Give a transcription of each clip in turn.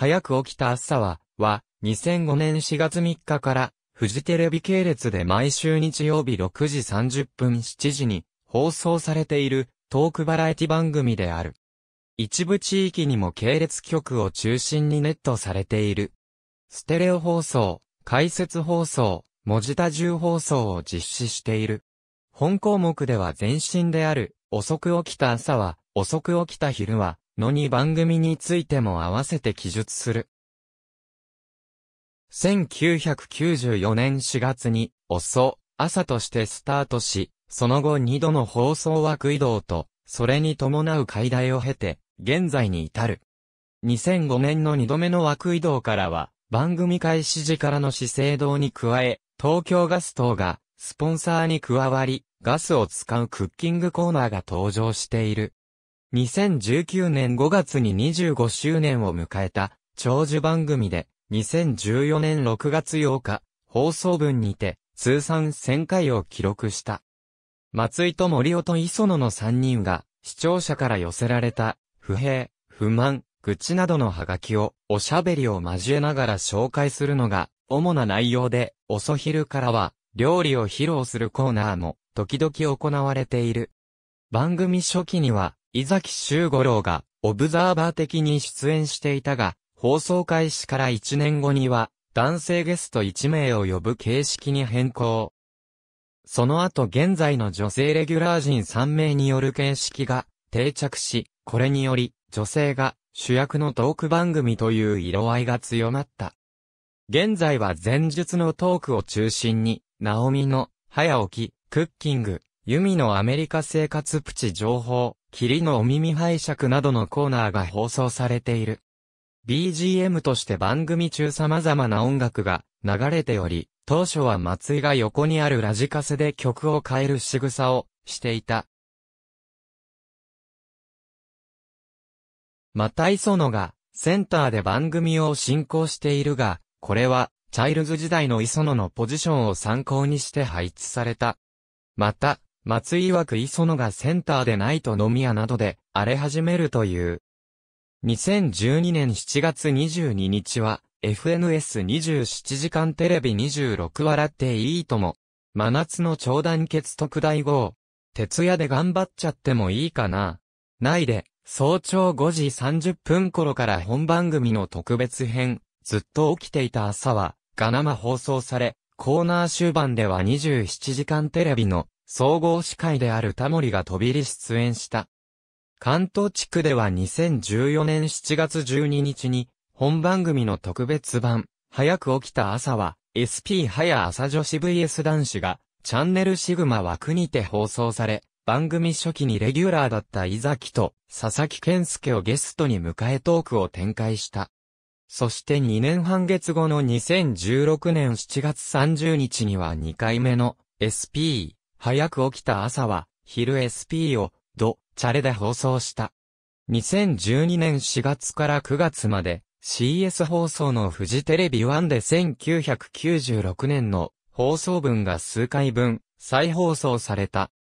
早く起きた朝は、は、2005年4月3日から、フジテレビ系列で毎週日曜日6時30分7時に放送されているトークバラエティ番組である。一部地域にも系列局を中心にネットされている。ステレオ放送、解説放送、文字多重放送を実施している。本項目では前身である、遅く起きた朝は、遅く起きた昼は、のに番組についても合わせて記述する。1994年4月に、遅、朝としてスタートし、その後2度の放送枠移動と、それに伴う解題を経て、現在に至る。2005年の2度目の枠移動からは、番組開始時からの資生堂に加え、東京ガス等が、スポンサーに加わり、ガスを使うクッキングコーナーが登場している。2019年5月に25周年を迎えた長寿番組で2014年6月8日放送分にて通算1000回を記録した。松井と森尾と磯野の3人が視聴者から寄せられた不平、不満、愚痴などのハガキをおしゃべりを交えながら紹介するのが主な内容で遅昼からは料理を披露するコーナーも時々行われている。番組初期には伊崎修五郎が、オブザーバー的に出演していたが、放送開始から1年後には、男性ゲスト1名を呼ぶ形式に変更。その後現在の女性レギュラー陣3名による形式が定着し、これにより女性が主役のトーク番組という色合いが強まった。現在は前述のトークを中心に、ナオミの、早起き、クッキング、ユミのアメリカ生活プチ情報、霧のお耳拝借などのコーナーが放送されている。BGM として番組中様々な音楽が流れており、当初は松井が横にあるラジカセで曲を変える仕草をしていた。また磯野がセンターで番組を進行しているが、これはチャイルズ時代の磯野のポジションを参考にして配置された。また、松井枠磯野がセンターでないと飲み屋などで荒れ始めるという。2012年7月22日は、FNS27 時間テレビ26笑っていいとも、真夏の長断結特大号、徹夜で頑張っちゃってもいいかな。ないで、早朝5時30分頃から本番組の特別編、ずっと起きていた朝は、が生放送され、コーナー終盤では27時間テレビの総合司会であるタモリが飛び入り出演した。関東地区では2014年7月12日に、本番組の特別版、早く起きた朝は、SP 早朝女子 VS 男子が、チャンネルシグマ枠にて放送され、番組初期にレギュラーだった伊崎と佐々木健介をゲストに迎えトークを展開した。そして2年半月後の2016年7月30日には2回目の SP 早く起きた朝は、昼 SP を、ド、チャレで放送した。2012年4月から9月まで、CS 放送のフジテレビ1で1996年の放送分が数回分、再放送された。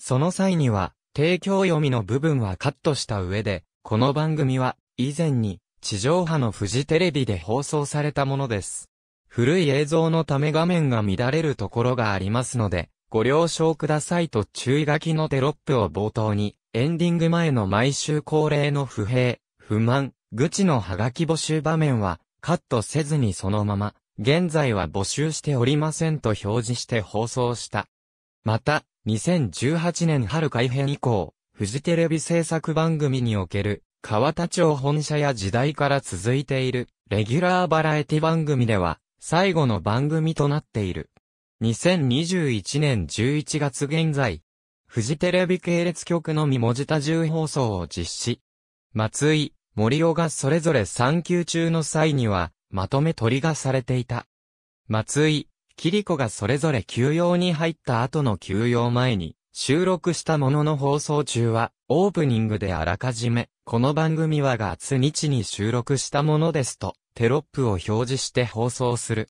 その際には、提供読みの部分はカットした上で、この番組は、以前に、地上波のフジテレビで放送されたものです。古い映像のため画面が乱れるところがありますので、ご了承くださいと注意書きのテロップを冒頭に、エンディング前の毎週恒例の不平、不満、愚痴のハガキ募集場面は、カットせずにそのまま、現在は募集しておりませんと表示して放送した。また、2018年春改編以降、フジテレビ制作番組における、川田町本社や時代から続いている、レギュラーバラエティ番組では、最後の番組となっている。2021年11月現在、フジテレビ系列局のみ文字多重放送を実施。松井、森尾がそれぞれ産級中の際には、まとめ取りがされていた。松井、キリコがそれぞれ休養に入った後の休養前に、収録したものの放送中は、オープニングであらかじめ、この番組は月日に収録したものですと、テロップを表示して放送する。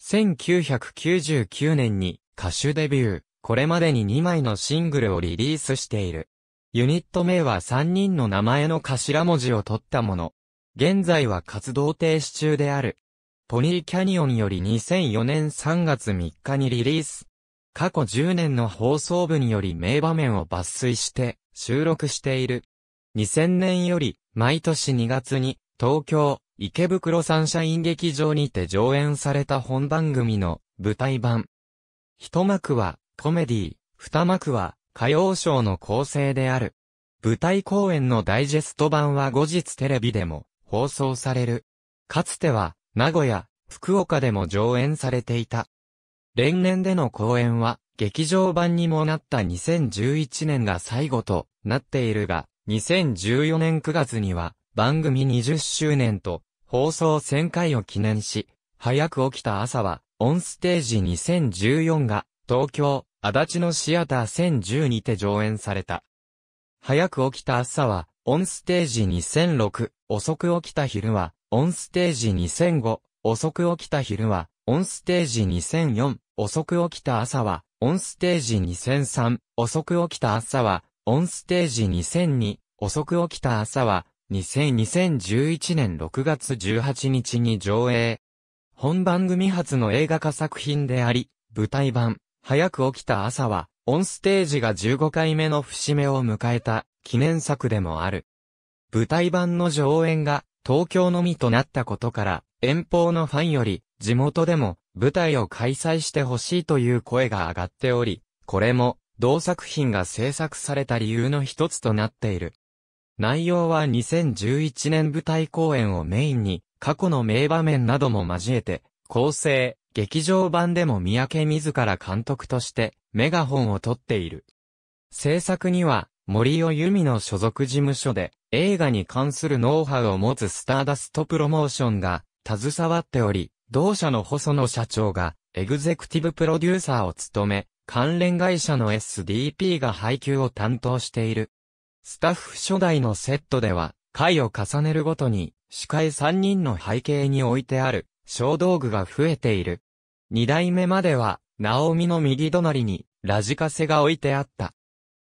1999年に歌手デビュー、これまでに2枚のシングルをリリースしている。ユニット名は3人の名前の頭文字を取ったもの。現在は活動停止中である。ポニーキャニオンより2004年3月3日にリリース。過去10年の放送部により名場面を抜粋して収録している。2000年より毎年2月に東京、池袋サンシャイン劇場にて上演された本番組の舞台版。一幕はコメディ、二幕は歌謡ショーの構成である。舞台公演のダイジェスト版は後日テレビでも放送される。かつては名古屋、福岡でも上演されていた。連年での公演は劇場版にもなった2011年が最後となっているが、2014年9月には番組20周年と放送1000回を記念し、早く起きた朝は、オンステージ2014が、東京、足立のシアター1010にて上演された。早く起きた朝は、オンステージ2006、遅く起きた昼は、オンステージ2005、遅く起きた昼は、オンステージ2004、遅く起きた朝は、オンステージ2003、遅く起きた朝は、オンステージ2002、遅く起きた朝は、2011年6月18日に上映。本番組初の映画化作品であり、舞台版、早く起きた朝は、オンステージが15回目の節目を迎えた記念作でもある。舞台版の上演が東京のみとなったことから、遠方のファンより地元でも舞台を開催してほしいという声が上がっており、これも同作品が制作された理由の一つとなっている。内容は2011年舞台公演をメインに、過去の名場面なども交えて、構成、劇場版でも三宅自ら監督として、メガホンを取っている。制作には、森尾由美の所属事務所で、映画に関するノウハウを持つスターダストプロモーションが、携わっており、同社の細野社長が、エグゼクティブプロデューサーを務め、関連会社の SDP が配給を担当している。スタッフ初代のセットでは、回を重ねるごとに、司会3人の背景に置いてある、小道具が増えている。2代目までは、ナオミの右隣に、ラジカセが置いてあった。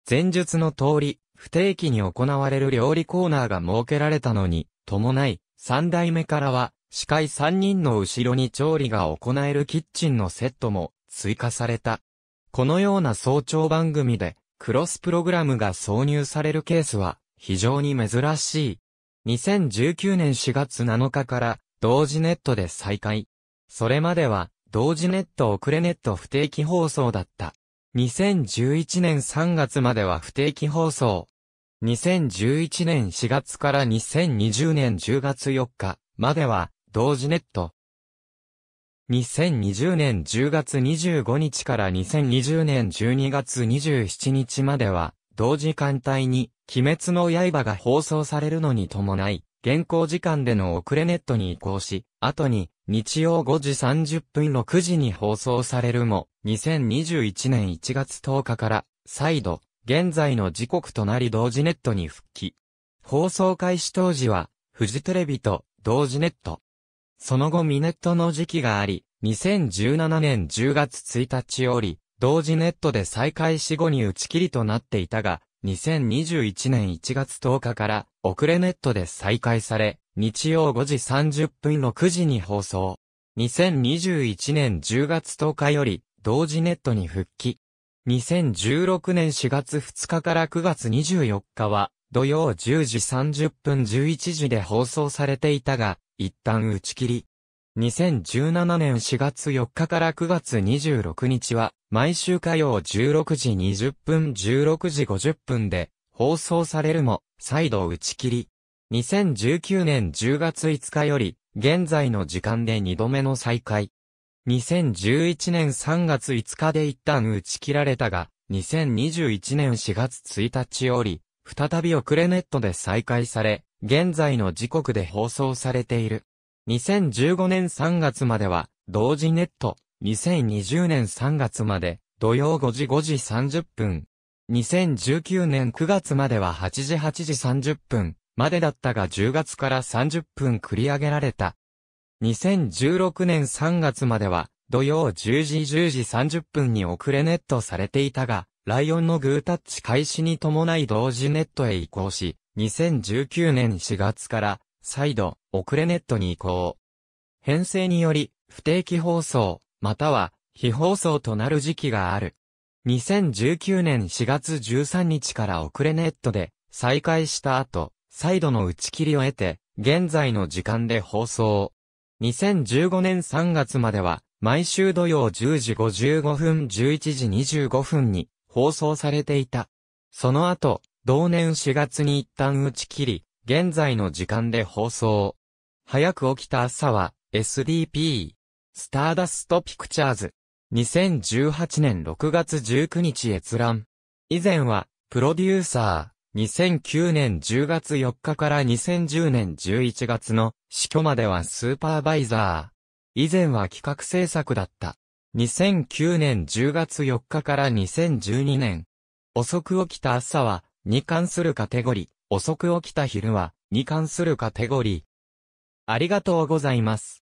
前述の通り、不定期に行われる料理コーナーが設けられたのに、伴い、3代目からは、司会3人の後ろに調理が行えるキッチンのセットも追加された。このような早朝番組で、クロスプログラムが挿入されるケースは非常に珍しい。2019年4月7日から同時ネットで再開。それまでは同時ネット遅れネット不定期放送だった。2011年3月までは不定期放送。2011年4月から2020年10月4日までは同時ネット2020年10月25日から2020年12月27日までは、同時間帯に、鬼滅の刃が放送されるのに伴い、現行時間での遅れネットに移行し、後に、日曜5時30分6時に放送されるも、2021年1月10日から、再度、現在の時刻となり同時ネットに復帰。放送開始当時は、フジテレビと同時ネット。その後ミネットの時期があり、2017年10月1日より、同時ネットで再開し後に打ち切りとなっていたが、2021年1月10日から、遅れネットで再開され、日曜5時30分6時に放送。2021年10月10日より、同時ネットに復帰。2016年4月2日から9月24日は、土曜10時30分11時で放送されていたが、一旦打ち切り。2017年4月4日から9月26日は、毎週火曜16時20分16時50分で放送されるも、再度打ち切り。2019年10月5日より、現在の時間で2度目の再開。2011年3月5日で一旦打ち切られたが、2021年4月1日より、再び遅れネットで再開され、現在の時刻で放送されている。2015年3月までは、同時ネット。2020年3月まで、土曜5時5時30分。2019年9月までは8時8時30分までだったが10月から30分繰り上げられた。2016年3月までは、土曜10時10時30分に遅れネットされていたが、ライオンのグータッチ開始に伴い同時ネットへ移行し、2019年4月から再度、遅れネットに移行。編成により、不定期放送、または、非放送となる時期がある。2019年4月13日から遅れネットで、再開した後、再度の打ち切りを得て、現在の時間で放送。2015年3月までは、毎週土曜10時55分11時25分に放送されていた。その後、同年4月に一旦打ち切り、現在の時間で放送。早く起きた朝は、SDP、スターダストピクチャーズ。2018年6月19日閲覧。以前は、プロデューサー、2009年10月4日から2010年11月の死去まではスーパーバイザー。以前は企画制作だった。2009年10月4日から2012年。遅く起きた朝は、に関するカテゴリー。遅く起きた昼は、に関するカテゴリー。ありがとうございます。